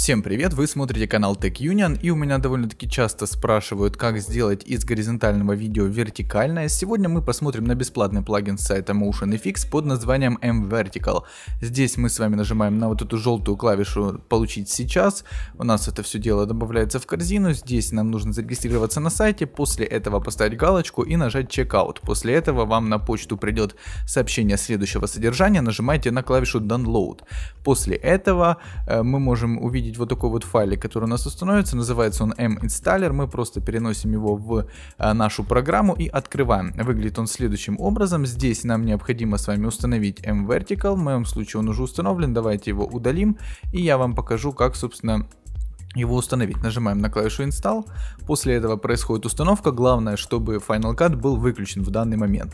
Всем привет, вы смотрите канал Tech Union и у меня довольно-таки часто спрашивают, как сделать из горизонтального видео вертикальное. Сегодня мы посмотрим на бесплатный плагин с сайта MotionFX под названием M-Vertical. Здесь мы с вами нажимаем на вот эту желтую клавишу «Получить сейчас». У нас это все дело добавляется в корзину, здесь нам нужно зарегистрироваться на сайте, после этого поставить галочку и нажать Checkout. После этого вам на почту придет сообщение следующего содержания, нажимайте на клавишу «Download». После этого э, мы можем увидеть увидеть вот такой вот файлик, который у нас установится. Называется он m-installer. Мы просто переносим его в э, нашу программу и открываем. Выглядит он следующим образом. Здесь нам необходимо с вами установить m-vertical. В моем случае он уже установлен. Давайте его удалим. И я вам покажу, как, собственно, его установить. Нажимаем на клавишу Install. После этого происходит установка. Главное, чтобы Final Cut был выключен в данный момент.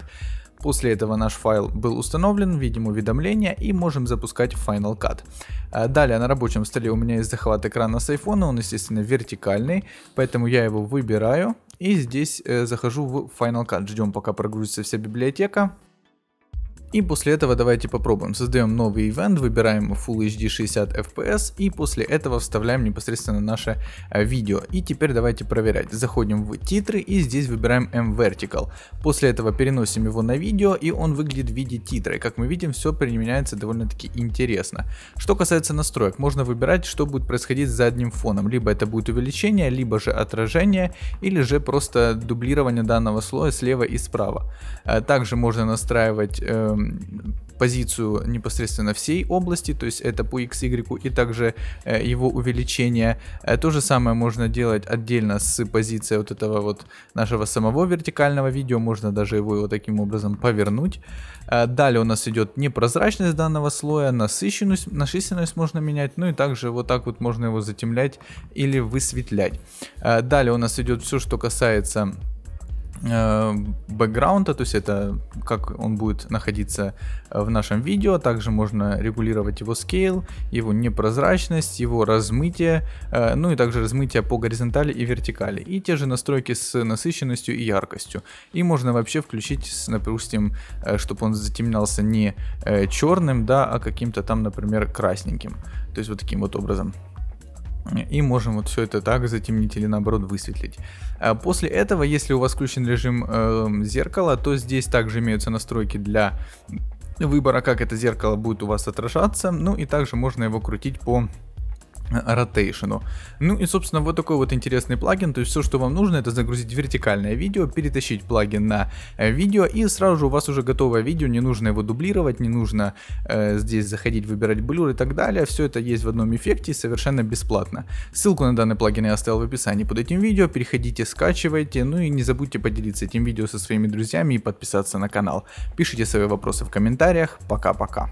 После этого наш файл был установлен, видим уведомления и можем запускать Final Cut. Э, далее на рабочем столе у меня есть захват экрана с iPhone, он естественно вертикальный, поэтому я его выбираю и здесь э, захожу в Final Cut, ждем пока прогрузится вся библиотека. И после этого давайте попробуем. Создаем новый ивент, выбираем Full HD 60 FPS и после этого вставляем непосредственно наше э, видео. И теперь давайте проверять. Заходим в титры и здесь выбираем M-Vertical. После этого переносим его на видео и он выглядит в виде титра. И как мы видим, все применяется довольно-таки интересно. Что касается настроек, можно выбирать, что будет происходить с задним фоном. Либо это будет увеличение, либо же отражение, или же просто дублирование данного слоя слева и справа. Э, также можно настраивать эм, позицию непосредственно всей области, то есть это по x, y и также э, его увеличение. Э, то же самое можно делать отдельно с позиции вот этого вот нашего самого вертикального видео, можно даже его вот таким образом повернуть. Э, далее у нас идет непрозрачность данного слоя, насыщенность, насыщенность можно менять, ну и также вот так вот можно его затемлять или высветлять. Далее у нас идет все, что касается Э, бэкграунда, то есть это как он будет находиться э, в нашем видео, также можно регулировать его скейл, его непрозрачность, его размытие, э, ну и также размытие по горизонтали и вертикали, и те же настройки с насыщенностью и яркостью. И можно вообще включить, допустим, чтобы он затемнялся не черным, да, а каким-то там, например, красненьким, то есть вот таким вот образом и можем вот все это так затемнить или наоборот высветлить. А после этого, если у вас включен режим э, зеркала, то здесь также имеются настройки для выбора, как это зеркало будет у вас отражаться, ну и также можно его крутить по ротейшену. Ну и собственно вот такой вот интересный плагин, то есть все что вам нужно это загрузить вертикальное видео, перетащить плагин на э, видео и сразу же у вас уже готовое видео, не нужно его дублировать, не нужно э, здесь заходить выбирать блюр и так далее, все это есть в одном эффекте совершенно бесплатно. Ссылку на данный плагин я оставил в описании под этим видео, переходите, скачивайте, ну и не забудьте поделиться этим видео со своими друзьями и подписаться на канал. Пишите свои вопросы в комментариях, пока-пока.